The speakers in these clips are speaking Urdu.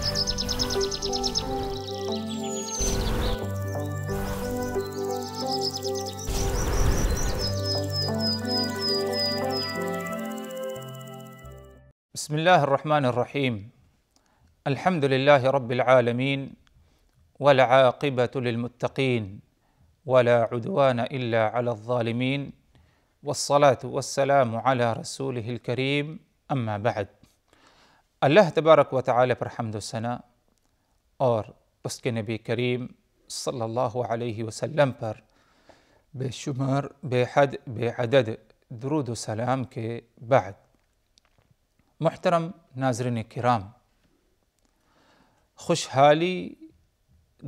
بسم الله الرحمن الرحيم الحمد لله رب العالمين والعاقبه للمتقين ولا عدوان الا على الظالمين والصلاه والسلام على رسوله الكريم اما بعد अल्लाह तबारक व ताली पर हमदोसना और उसके नबी करीम सल्लल्लाहु अलैहि वसल्लम पर बेशुमार बेहद बेअदद दरुद सलाम के बाद महतरम नाजरन कराम खुशहाली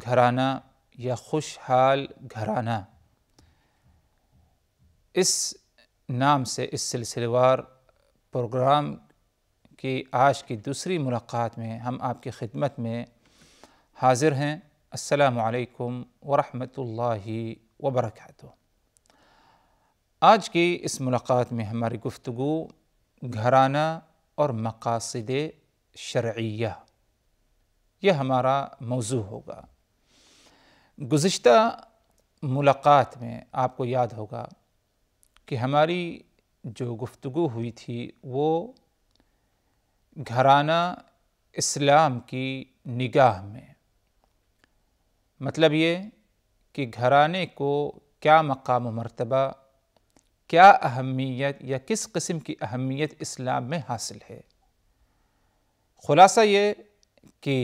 घराना या खुशहाल घराना इस नाम से इस सिलसिलेवार प्रोग्राम کی آج کی دوسری ملاقات میں ہم آپ کی خدمت میں حاضر ہیں السلام علیکم ورحمۃ اللہ وبرکاتہ آج کی اس ملاقات میں ہماری گفتگو گھرانہ اور مقاصد شرعیہ یہ ہمارا موضوع ہوگا گزشتہ ملاقات میں آپ کو یاد ہوگا کہ ہماری جو گفتگو ہوئی تھی وہ گھرانہ اسلام کی نگاہ میں مطلب یہ کہ گھرانے کو کیا مقام و مرتبہ کیا اہمیت یا کس قسم کی اہمیت اسلام میں حاصل ہے خلاصہ یہ کہ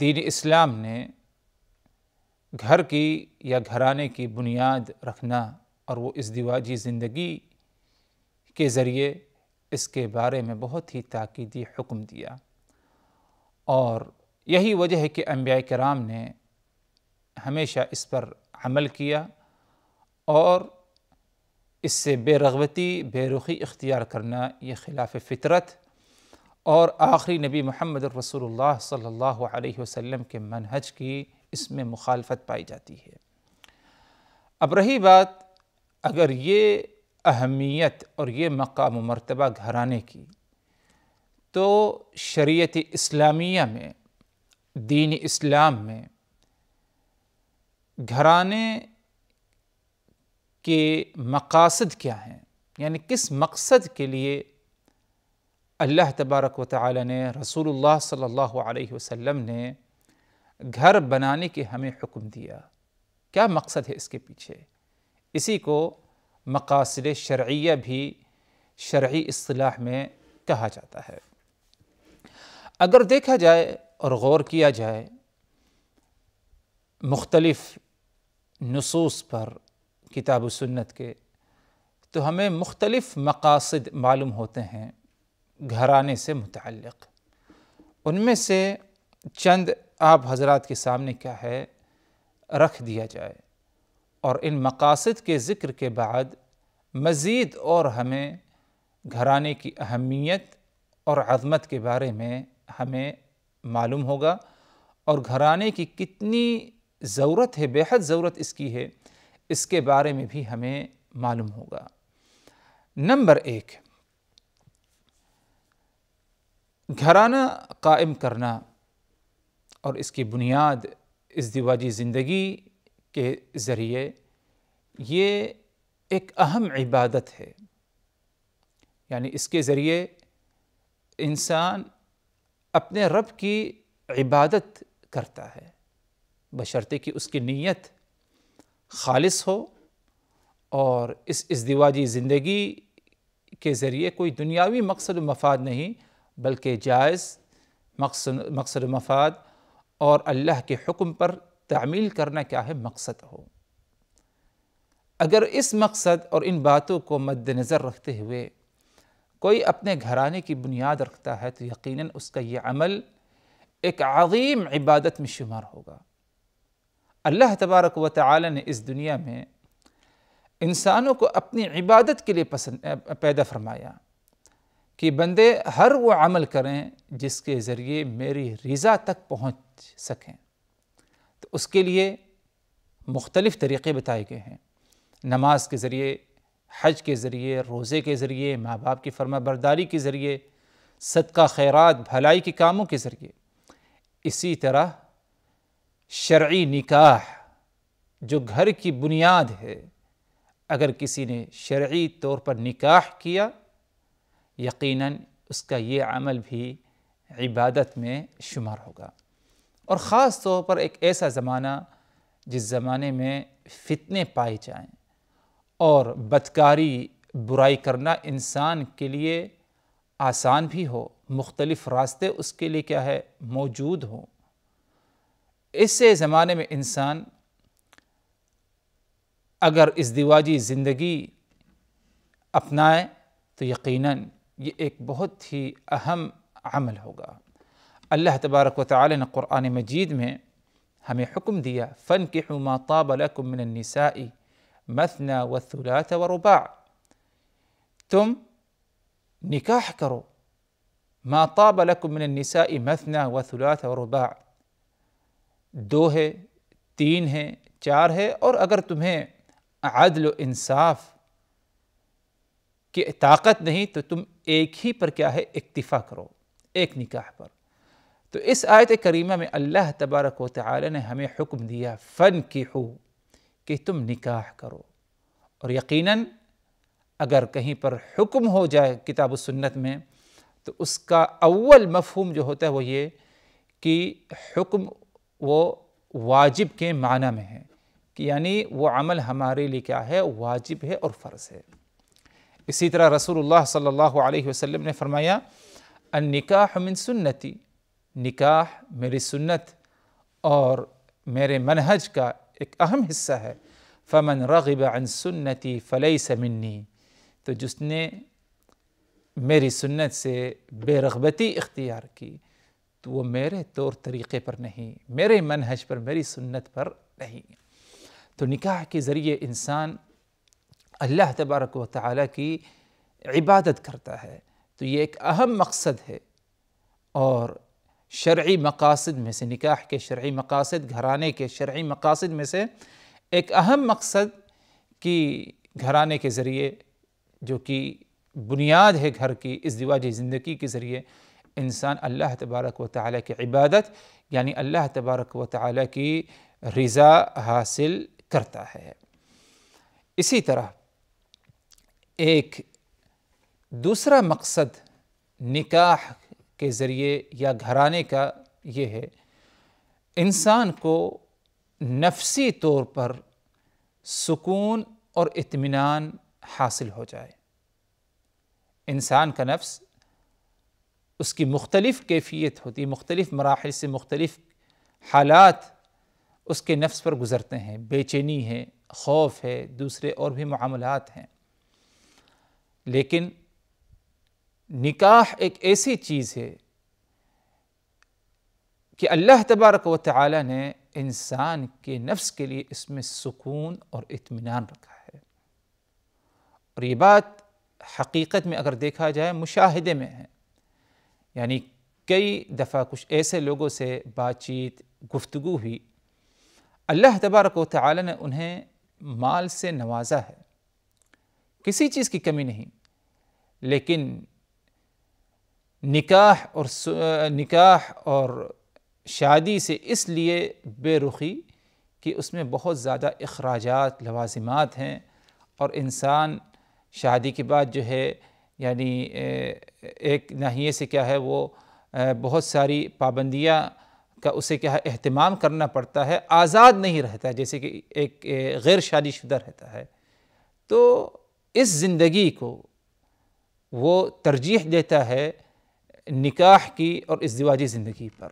دین اسلام نے گھر کی یا گھرانے کی بنیاد رکھنا اور وہ ازدواجی زندگی کے ذریعے اس کے بارے میں بہت ہی تاکیدی حکم دیا اور یہی وجہ ہے کہ انبیاء کرام نے ہمیشہ اس پر عمل کیا اور اس سے بے رغبتی بے رخی اختیار کرنا یہ خلاف فطرت اور آخری نبی محمد رسول اللہ صلی اللہ علیہ وسلم کے منہج کی اس میں مخالفت پائی جاتی ہے اب رہی بات اگر یہ اہمیت اور یہ مقام و مرتبہ گھرانے کی تو شریعت اسلامیہ میں دین اسلام میں گھرانے کے مقاصد کیا ہیں یعنی کس مقصد کے لیے اللہ تبارک و تعالی نے رسول اللہ صلی اللہ علیہ وسلم نے گھر بنانے کے ہمیں حکم دیا کیا مقصد ہے اس کے پیچھے اسی کو مقاصد شرعیہ بھی شرعی اصطلاح میں کہا جاتا ہے اگر دیکھا جائے اور غور کیا جائے مختلف نصوص پر کتاب و سنت کے تو ہمیں مختلف مقاصد معلوم ہوتے ہیں گھرانے سے متعلق ان میں سے چند آپ حضرات کے سامنے کیا ہے رکھ دیا جائے اور ان مقاصد کے ذکر کے بعد مزید اور ہمیں گھرانے کی اہمیت اور عظمت کے بارے میں ہمیں معلوم ہوگا اور گھرانے کی کتنی ضرورت ہے بے حد ضرورت اس کی ہے اس کے بارے میں بھی ہمیں معلوم ہوگا نمبر ایک گھرانہ قائم کرنا اور اس کی بنیاد ازدواجی زندگی کے ذریعے یہ ایک اہم عبادت ہے یعنی اس کے ذریعے انسان اپنے رب کی عبادت کرتا ہے کہ اس کی نیت خالص ہو اور اس ازدواجی زندگی کے ذریعے کوئی دنیاوی مقصد و مفاد نہیں بلکہ جائز مقصد مقصد و مفاد اور اللہ کے حکم پر تعمیل کرنا کیا ہے مقصد ہو اگر اس مقصد اور ان باتوں کو مد نظر رکھتے ہوئے کوئی اپنے گھرانے کی بنیاد رکھتا ہے تو یقیناً اس کا یہ عمل ایک عظیم عبادت میں شمار ہوگا اللہ تبارک و تعالی نے اس دنیا میں انسانوں کو اپنی عبادت کے لیے پسند پیدا فرمایا کہ بندے ہر وہ عمل کریں جس کے ذریعے میری رضا تک پہنچ سکیں تو اس کے لیے مختلف طریقے بتائے گئے ہیں نماز کے ذریعے حج کے ذریعے روزے کے ذریعے ماں باپ کی فرما برداری کے ذریعے صدقہ خیرات بھلائی کے کاموں کے ذریعے اسی طرح شرعی نکاح جو گھر کی بنیاد ہے اگر کسی نے شرعی طور پر نکاح کیا یقیناً اس کا یہ عمل بھی عبادت میں شمار ہوگا اور خاص طور پر ایک ایسا زمانہ جس زمانے میں فتنے پائی جائیں اور بدکاری برائی کرنا انسان کے لیے آسان بھی ہو مختلف راستے اس کے لیے کیا ہے موجود ہوں اس سے زمانے میں انسان اگر ازدواجی زندگی اپنائے تو یقیناً یہ ایک بہت ہی اہم عمل ہوگا الله تبارك وتعالى ان قران مجيد میں ہمیں حکم دیا فانكحوا ما طاب لكم من النساء مثنى وثلاث ورباع تم نکاح کرو ما طاب لكم من النساء مثنى وثلاث ورباع دو ہے تین ہے چار ہے اور اگر تمہیں عدل و انصاف کی طاقت نہیں تو تم ایک ہی پر کیا ہے اکتفا کرو ایک نکاح پر تو اس آیت کریمہ میں اللہ تبارک و تعالی نے ہمیں حکم دیا فن کی ہو کہ تم نکاح کرو اور یقیناً اگر کہیں پر حکم ہو جائے کتاب و سنت میں تو اس کا اول مفہوم جو ہوتا ہے وہ یہ کہ حکم وہ واجب کے معنی میں ہے کہ یعنی وہ عمل ہمارے لیے کیا ہے واجب ہے اور فرض ہے اسی طرح رسول اللہ صلی اللہ علیہ وسلم نے فرمایا النکاح من سنتی نکاح میری سنت اور میرے منہج کا ایک اہم حصہ ہے فمن رغب عَنْ سنتی فَلَيْسَ مِنِّي تو جس نے میری سنت سے بے رغبتی اختیار کی تو وہ میرے طور طریقے پر نہیں میرے منہج پر میری سنت پر نہیں تو نکاح کے ذریعے انسان اللہ تبارک و تعالیٰ کی عبادت کرتا ہے تو یہ ایک اہم مقصد ہے اور شرعی مقاصد میں سے نکاح کے شرعی مقاصد گھرانے کے شرعی مقاصد میں سے ایک اہم مقصد کی گھرانے کے ذریعے جو کہ بنیاد ہے گھر کی اس زندگی کے ذریعے انسان اللہ تبارک و تعالیٰ کی عبادت یعنی اللہ تبارک و تعالیٰ کی رضا حاصل کرتا ہے اسی طرح ایک دوسرا مقصد نکاح کے ذریعے یا گھرانے کا یہ ہے انسان کو نفسی طور پر سکون اور اطمینان حاصل ہو جائے انسان کا نفس اس کی مختلف کیفیت ہوتی مختلف مراحل سے مختلف حالات اس کے نفس پر گزرتے ہیں بے چینی ہے خوف ہے دوسرے اور بھی معاملات ہیں لیکن نکاح ایک ایسی چیز ہے کہ اللہ تبارک و تعالی نے انسان کے نفس کے لیے اس میں سکون اور اطمینان رکھا ہے اور یہ بات حقیقت میں اگر دیکھا جائے مشاہدے میں ہے یعنی کئی دفعہ کچھ ایسے لوگوں سے بات چیت گفتگو ہوئی اللہ تبارک و تعالی نے انہیں مال سے نوازا ہے کسی چیز کی کمی نہیں لیکن نکاح اور نکاح اور شادی سے اس لیے بے رخی کہ اس میں بہت زیادہ اخراجات لوازمات ہیں اور انسان شادی کے بعد جو ہے یعنی ایک ناحیے سے کیا ہے وہ بہت ساری پابندیاں کا اسے کیا ہے اہتمام کرنا پڑتا ہے آزاد نہیں رہتا ہے جیسے کہ ایک غیر شادی شدہ رہتا ہے تو اس زندگی کو وہ ترجیح دیتا ہے نکاح کی اور ازدواجی زندگی پر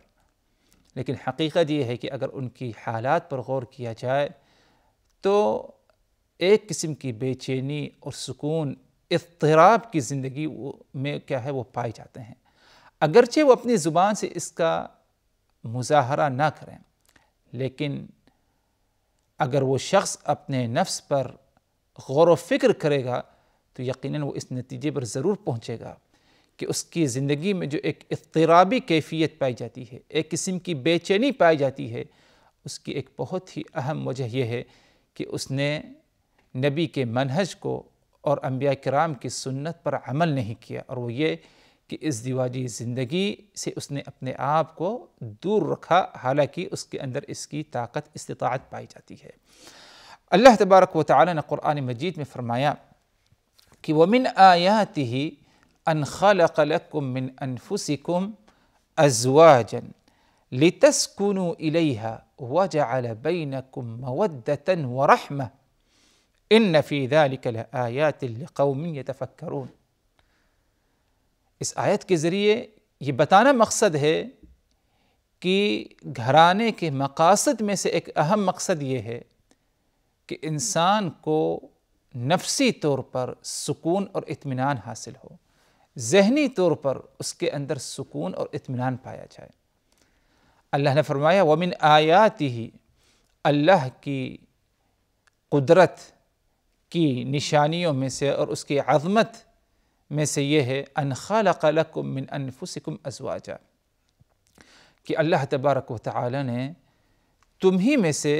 لیکن حقیقت یہ ہے کہ اگر ان کی حالات پر غور کیا جائے تو ایک قسم کی بے چینی اور سکون اضطراب کی زندگی میں کیا ہے وہ پائے جاتے ہیں اگرچہ وہ اپنی زبان سے اس کا مظاہرہ نہ کریں لیکن اگر وہ شخص اپنے نفس پر غور و فکر کرے گا تو یقیناً وہ اس نتیجے پر ضرور پہنچے گا کہ اس کی زندگی میں جو ایک اضطرابی کیفیت پائی جاتی ہے ایک قسم کی بے چینی پائی جاتی ہے اس کی ایک بہت ہی اہم وجہ یہ ہے کہ اس نے نبی کے منہج کو اور انبیاء کرام کی سنت پر عمل نہیں کیا اور وہ یہ کہ اس دیواجی زندگی سے اس نے اپنے آپ کو دور رکھا حالانکہ اس کے اندر اس کی طاقت استطاعت پائی جاتی ہے اللہ تبارک و تعالی نے قرآن مجید میں فرمایا کہ وَمِنْ آیَاتِهِ أن خلق لكم من أنفسكم أزواجا لتسكنوا إليها وجعل بينكم مودة ورحمة إن في ذلك لآيات لقوم يتفكرون اس آيات کے ذریعے یہ بتانا مقصد ہے کہ گھرانے کے مقاصد میں سے ایک اہم مقصد یہ ہے کہ انسان کو نفسی طور پر سکون اور اطمینان حاصل ہو ذہنی طور پر اس کے اندر سکون اور اطمینان پایا جائے اللہ نے فرمایا ومن آیَاتِهِ ہی اللہ کی قدرت کی نشانیوں میں سے اور اس کی عظمت میں سے یہ ہے اَنْ خَالَقَ لَكُمْ مِنْ أَنفُسِكُمْ أَزْوَاجَ کہ اللہ تبارک و تعالی نے تم ہی میں سے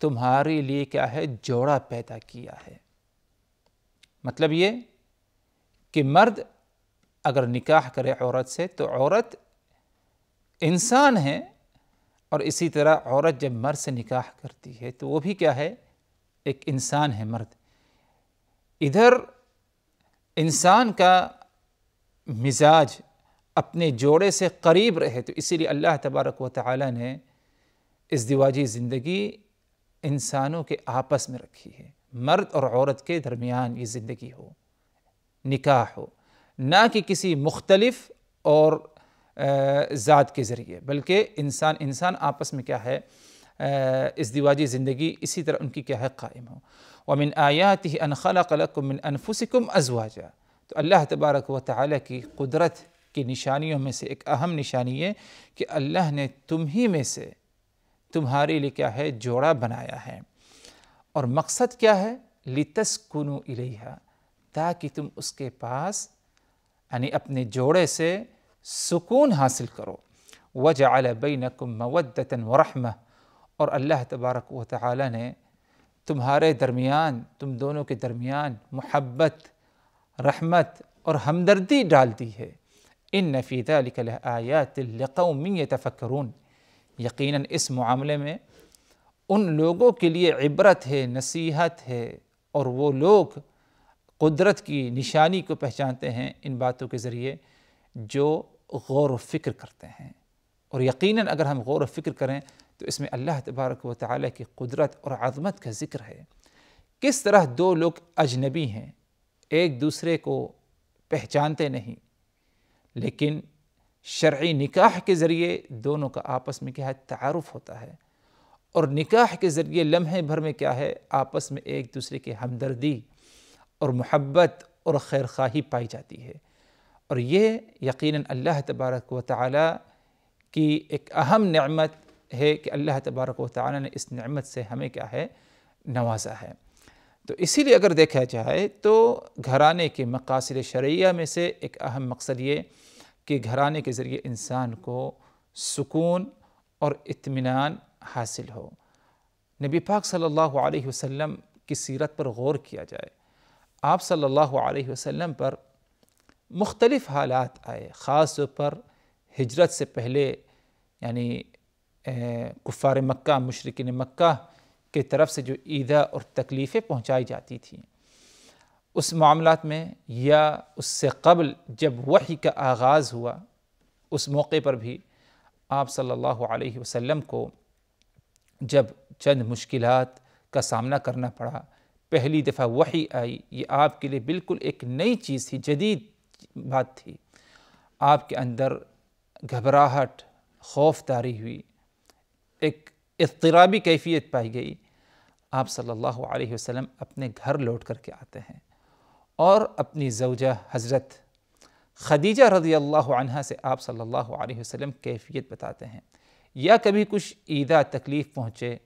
تمہارے لیے کیا ہے جوڑا پیدا کیا ہے مطلب یہ کہ مرد اگر نکاح کرے عورت سے تو عورت انسان ہے اور اسی طرح عورت جب مرد سے نکاح کرتی ہے تو وہ بھی کیا ہے ایک انسان ہے مرد ادھر انسان کا مزاج اپنے جوڑے سے قریب رہے تو اسی لیے اللہ تبارک و تعالی نے اس دواجی زندگی انسانوں کے آپس میں رکھی ہے مرد اور عورت کے درمیان یہ زندگی ہو نکاح ہو نہ کہ کسی مختلف اور ذات کے ذریعے بلکہ انسان انسان آپس میں کیا ہے دیواجی زندگی اسی طرح ان کی کیا ہے قائم ہو وَمِنْ آیَاتِهِ أَنْ خَلَقَ لَكُمْ مِنْ أَنفُسِكُمْ أَزْوَاجًا تو اللہ تبارک و تعالی کی قدرت کی نشانیوں میں سے ایک اہم نشانی ہے کہ اللہ نے تم ہی میں سے تمہارے لیے کیا ہے جوڑا بنایا ہے اور مقصد کیا ہے لِتَسْكُنُوا إِلَيْهَا تاکہ تم اس کے پاس یعنی اپنے جوڑے سے سکون حاصل کرو مَوَدَّةً وَرَحْمَةً اور اللہ تبارک و تعالی نے تمہارے درمیان تم دونوں کے درمیان محبت رحمت اور ہمدردی ڈال دی ہے ان نفیدہ لل آیات لقوم يَتَفَكَّرُونَ یقیناً اس معاملے میں ان لوگوں کے لیے عبرت ہے نصیحت ہے اور وہ لوگ قدرت کی نشانی کو پہچانتے ہیں ان باتوں کے ذریعے جو غور و فکر کرتے ہیں اور یقیناً اگر ہم غور و فکر کریں تو اس میں اللہ تبارک و تعالیٰ کی قدرت اور عظمت کا ذکر ہے کس طرح دو لوگ اجنبی ہیں ایک دوسرے کو پہچانتے نہیں لیکن شرعی نکاح کے ذریعے دونوں کا آپس میں کیا ہے تعارف ہوتا ہے اور نکاح کے ذریعے لمحے بھر میں کیا ہے آپس میں ایک دوسرے کی ہمدردی اور محبت اور خیرخواہی پائی جاتی ہے اور یہ یقیناً اللہ تبارک و تعالی کی ایک اہم نعمت ہے کہ اللہ تبارک و تعالی نے اس نعمت سے ہمیں کیا ہے نوازا ہے تو اسی لیے اگر دیکھا جائے تو گھرانے کے مقاصد شرعیہ میں سے ایک اہم مقصد یہ کہ گھرانے کے ذریعے انسان کو سکون اور اطمینان حاصل ہو نبی پاک صلی اللہ علیہ وسلم کی سیرت پر غور کیا جائے آپ صلی اللہ علیہ وسلم پر مختلف حالات آئے خاص طور پر ہجرت سے پہلے یعنی کفار مکہ مشرقین مکہ کے طرف سے جو عیدہ اور تکلیفیں پہنچائی جاتی تھیں اس معاملات میں یا اس سے قبل جب وحی کا آغاز ہوا اس موقع پر بھی آپ صلی اللہ علیہ وسلم کو جب چند مشکلات کا سامنا کرنا پڑا پہلی دفعہ وحی آئی یہ آپ کے لیے بالکل ایک نئی چیز تھی جدید بات تھی آپ کے اندر گھبراہٹ خوف داری ہوئی ایک اضطرابی کیفیت پائی گئی آپ صلی اللہ علیہ وسلم اپنے گھر لوٹ کر کے آتے ہیں اور اپنی زوجہ حضرت خدیجہ رضی اللہ عنہ سے آپ صلی اللہ علیہ وسلم کیفیت بتاتے ہیں یا کبھی کچھ عیدہ تکلیف پہنچے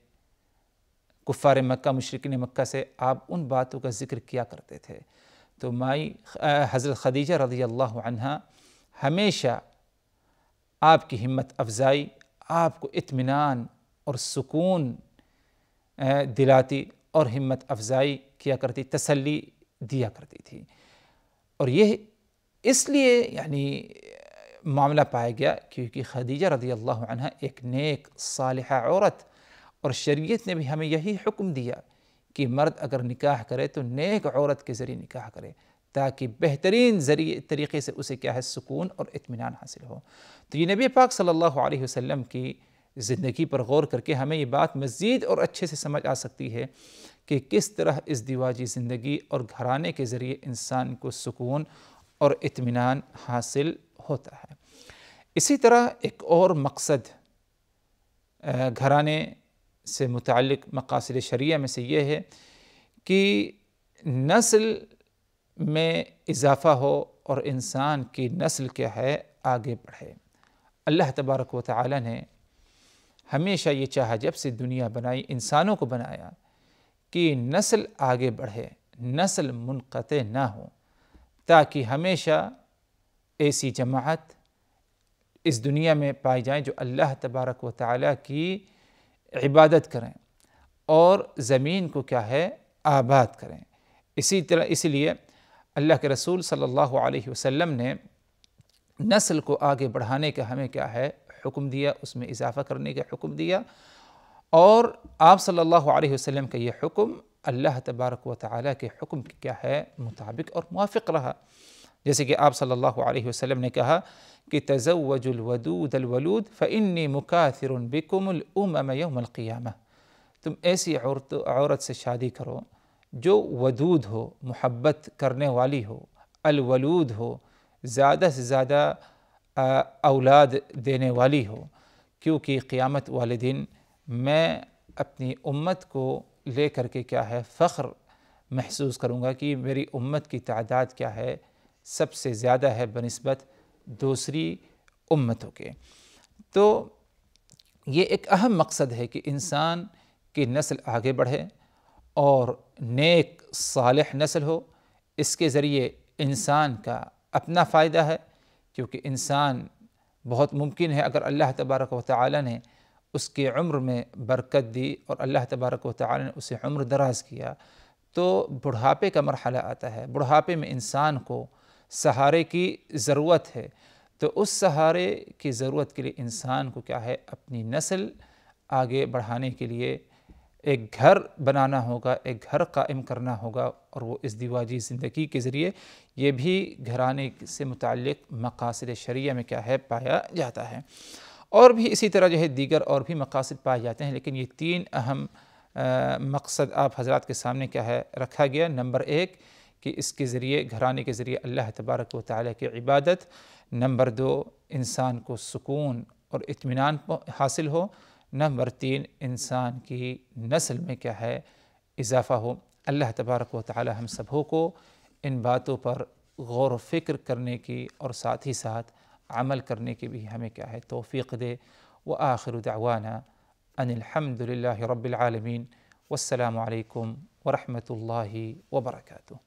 کفار مکہ مشرقین مکہ سے آپ ان باتوں کا ذکر کیا کرتے تھے تو مائی حضرت خدیجہ رضی اللہ عنہ ہمیشہ آپ کی ہمت افزائی آپ کو اطمینان اور سکون دلاتی اور ہمت افزائی کیا کرتی تسلی دیا کرتی تھی اور یہ اس لیے یعنی معاملہ پایا گیا کیونکہ خدیجہ رضی اللہ عنہ ایک نیک صالحہ عورت اور شریعت نے بھی ہمیں یہی حکم دیا کہ مرد اگر نکاح کرے تو نیک عورت کے ذریعے نکاح کرے تاکہ بہترین ذریعے طریقے سے اسے کیا ہے سکون اور اطمینان حاصل ہو تو یہ نبی پاک صلی اللہ علیہ وسلم کی زندگی پر غور کر کے ہمیں یہ بات مزید اور اچھے سے سمجھ آ سکتی ہے کہ کس طرح اس دیواجی زندگی اور گھرانے کے ذریعے انسان کو سکون اور اطمینان حاصل ہوتا ہے اسی طرح ایک اور مقصد گھرانے سے متعلق مقاصد شریعہ میں سے یہ ہے کہ نسل میں اضافہ ہو اور انسان کی نسل کیا ہے آگے بڑھے اللہ تبارک و تعالی نے ہمیشہ یہ چاہا جب سے دنیا بنائی انسانوں کو بنایا کہ نسل آگے بڑھے نسل منقطع نہ ہو تاکہ ہمیشہ ایسی جماعت اس دنیا میں پائی جائیں جو اللہ تبارک و تعالیٰ کی عبادت کریں اور زمین کو کیا ہے آباد کریں اسی طرح اسی لیے اللہ کے رسول صلی اللہ علیہ وسلم نے نسل کو آگے بڑھانے کا ہمیں کیا ہے حکم دیا اس میں اضافہ کرنے کا حکم دیا اور آپ صلی اللہ علیہ وسلم کا یہ حکم اللہ تبارک و تعالیٰ کے حکم کی کیا ہے مطابق اور موافق رہا جیسے کہ آپ صلی اللہ علیہ وسلم نے کہا کہ تزوج الودود الولود فإنی مکاثر بکم الامم یوم القیامہ تم ایسی عورت عورت سے شادی کرو جو ودود ہو محبت کرنے والی ہو الولود ہو زیادہ سے زیادہ اولاد دینے والی ہو کیونکہ قیامت والے دن میں اپنی امت کو لے کر کے کیا ہے فخر محسوس کروں گا کہ میری امت کی تعداد کیا ہے سب سے زیادہ ہے بنسبت دوسری امتوں کے تو یہ ایک اہم مقصد ہے کہ انسان کی نسل آگے بڑھے اور نیک صالح نسل ہو اس کے ذریعے انسان کا اپنا فائدہ ہے کیونکہ انسان بہت ممکن ہے اگر اللہ تبارک و تعالی نے اس کے عمر میں برکت دی اور اللہ تبارک و تعالی نے اسے عمر دراز کیا تو بڑھاپے کا مرحلہ آتا ہے بڑھاپے میں انسان کو سہارے کی ضرورت ہے تو اس سہارے کی ضرورت کے لیے انسان کو کیا ہے اپنی نسل آگے بڑھانے کے لیے ایک گھر بنانا ہوگا ایک گھر قائم کرنا ہوگا اور وہ اس دیواجی زندگی کے ذریعے یہ بھی گھرانے سے متعلق مقاصد شریعہ میں کیا ہے پایا جاتا ہے اور بھی اسی طرح جو ہے دیگر اور بھی مقاصد پائے جاتے ہیں لیکن یہ تین اہم مقصد آپ حضرات کے سامنے کیا ہے رکھا گیا نمبر ایک کہ اس کے ذریعے گھرانے کے ذریعے اللہ تبارک و تعالیٰ کی عبادت نمبر دو انسان کو سکون اور اطمینان حاصل ہو نمبر تین انسان کی نسل میں کیا ہے اضافہ ہو اللہ تبارک و تعالیٰ ہم سبوں کو ان باتوں پر غور و فکر کرنے کی اور ساتھ ہی ساتھ عمل کرنے کی بھی ہمیں کیا ہے توفیق دے وآخر آخر ان الحمد للہ رب العالمین والسلام علیکم ورحمۃ اللہ وبرکاتہ